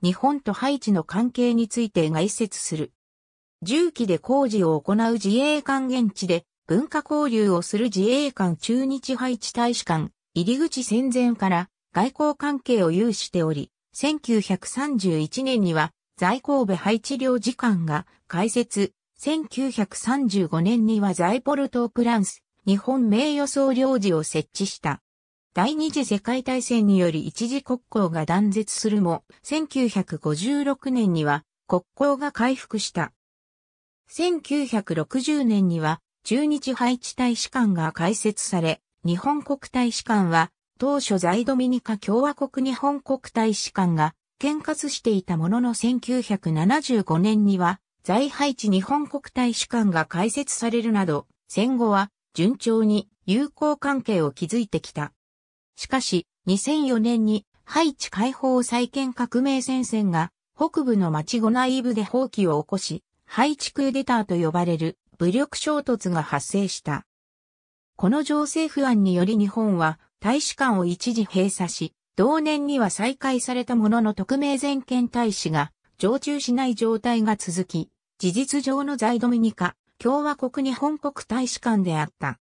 日本とハイチの関係について概説する。重機で工事を行う自衛官現地で文化交流をする自衛官中日ハイチ大使館入り口戦前から外交関係を有しており、1931年には在神戸配置領事館が開設、1935年には在ポルトープランス、日本名誉総領事を設置した。第二次世界大戦により一時国交が断絶するも、1956年には国交が回復した。1960年には中日配置大使館が開設され、日本国大使館は当初在ドミニカ共和国日本国大使館が喧嘩していたものの1975年には在配置日本国大使館が開設されるなど、戦後は順調に友好関係を築いてきた。しかし、2004年にハイチ解放再建革命戦線が北部の町ゴナイーブで放棄を起こし、ハイチクーデターと呼ばれる武力衝突が発生した。この情勢不安により日本は大使館を一時閉鎖し、同年には再開されたものの特命全権大使が常駐しない状態が続き、事実上の在ドミニカ共和国日本国大使館であった。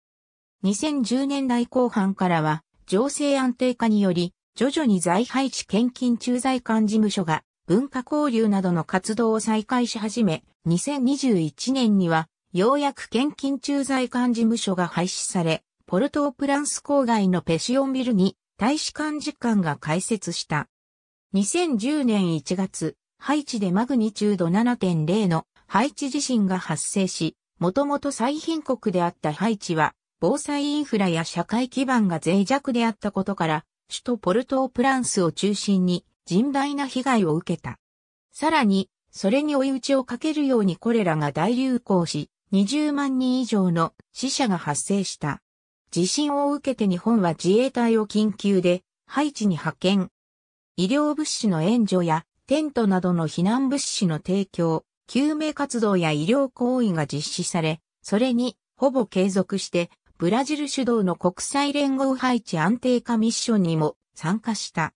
2010年代後半からは情勢安定化により、徐々に在廃地献金駐在官事務所が文化交流などの活動を再開し始め、2021年には、ようやく献金駐在官事務所が廃止され、ポルトープランス郊外のペシオンビルに大使館実館が開設した。2010年1月、ハイチでマグニチュード7.0のハイチ地震が発生し、もともと最貧国であったハイチは防災インフラや社会基盤が脆弱であったことから、首都ポルトープランスを中心に甚大な被害を受けた。さらに、それに追い打ちをかけるようにコレラが大流行し、20万人以上の死者が発生した。地震を受けて日本は自衛隊を緊急でハイチに派遣。医療物資の援助やテントなどの避難物資の提供、救命活動や医療行為が実施され、それにほぼ継続してブラジル主導の国際連合配置安定化ミッションにも参加した。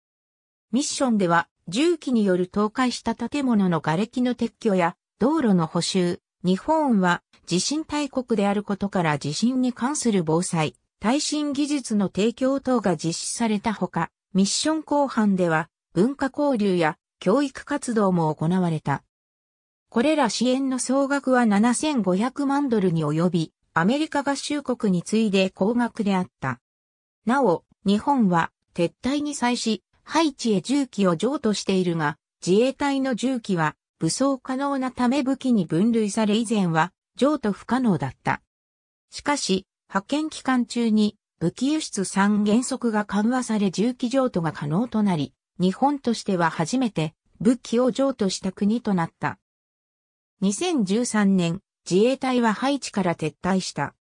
ミッションでは、重機による倒壊した建物の瓦礫の撤去や道路の補修、日本は地震大国であることから地震に関する防災、耐震技術の提供等が実施されたほか、ミッション後半では文化交流や教育活動も行われた。これら支援の総額は7500万ドルに及び、アメリカ合衆国に次いで高額であった。なお、日本は撤退に際し、ハイチへ銃器を譲渡しているが、自衛隊の銃器は武装可能なため武器に分類され以前は譲渡不可能だった。しかし、派遣期間中に武器輸出3原則が緩和され銃器譲渡が可能となり、日本としては初めて武器を譲渡した国となった。2013年、自衛隊はハイチから撤退した。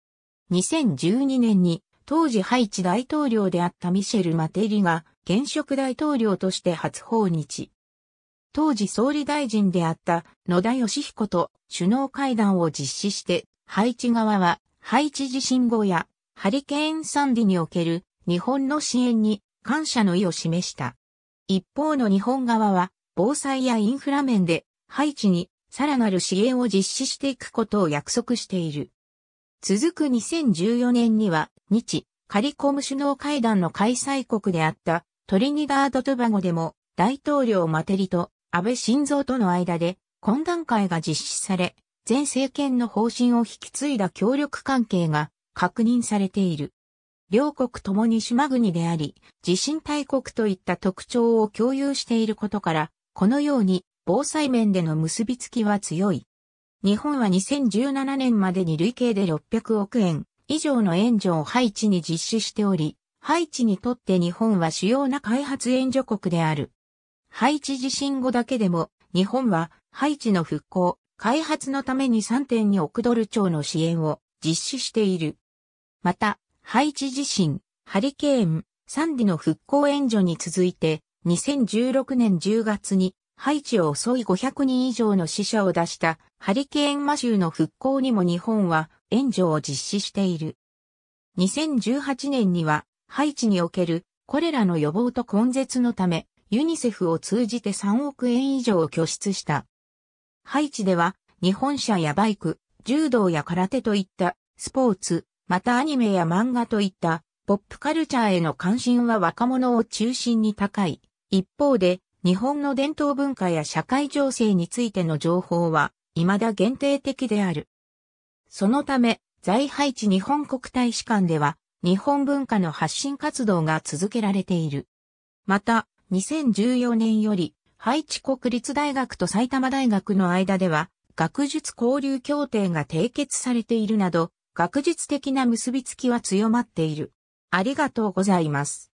2012年に当時ハイチ大統領であったミシェル・マテリが現職大統領として初訪日。当時総理大臣であった野田義彦と首脳会談を実施して、ハイチ側はハイチ地震後やハリケーンサンディにおける日本の支援に感謝の意を示した。一方の日本側は防災やインフラ面でハイチにさらなる支援を実施していくことを約束している。続く2014年には、日、カリコム首脳会談の開催国であったトリニダード・トゥバゴでも大統領マテリと安倍晋三との間で懇談会が実施され、前政権の方針を引き継いだ協力関係が確認されている。両国ともに島国であり、地震大国といった特徴を共有していることから、このように防災面での結びつきは強い。日本は2017年までに累計で600億円以上の援助をハイチに実施しており、ハイチにとって日本は主要な開発援助国である。ハイチ地震後だけでも、日本はハイチの復興、開発のために3.2億ドル超の支援を実施している。また、ハイチ地震、ハリケーン、サンディの復興援助に続いて、2016年10月にハイチを襲い500人以上の死者を出したハリケーンマシューの復興にも日本は援助を実施している。2018年にはハイチにおけるこれらの予防と根絶のためユニセフを通じて3億円以上を拠出した。ハイチでは日本車やバイク、柔道や空手といったスポーツ、またアニメや漫画といったポップカルチャーへの関心は若者を中心に高い。一方で日本の伝統文化や社会情勢についての情報は、未だ限定的である。そのため、在配置日本国大使館では、日本文化の発信活動が続けられている。また、2014年より、配置国立大学と埼玉大学の間では、学術交流協定が締結されているなど、学術的な結びつきは強まっている。ありがとうございます。